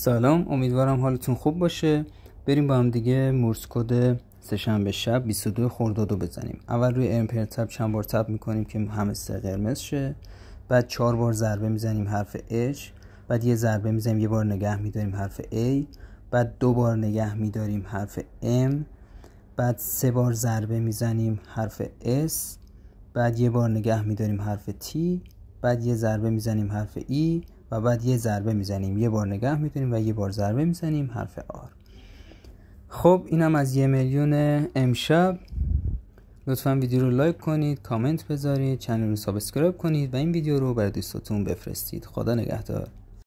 سلام امیدوارم حالتون خوب باشه بریم با هم دیگه مورس کد سهشنبه شب 22 خرداد رو بزنیم اول روی امپر تب چند بار تب میکنیم که همه سه قرمز شه بعد چهار بار ضربه میزنیم حرف H بعد یه ضربه میزنیم یه بار نگه میداریم حرف A بعد دو بار نگه میداریم حرف M بعد سه بار ضربه میزنیم حرف S بعد یه بار نگه میداریم حرف T بعد یه ضربه میزنیم حرف E و بعد یه ضربه میزنیم یه بار نگه میتونیم و یه بار ضربه میزنیم حرف آر خب اینم از یه میلیون امشب لطفا ویدیو رو لایک کنید کامنت بذارید چنل رو سابسکرایب کنید و این ویدیو رو برای دوستاتون بفرستید خدا نگهدار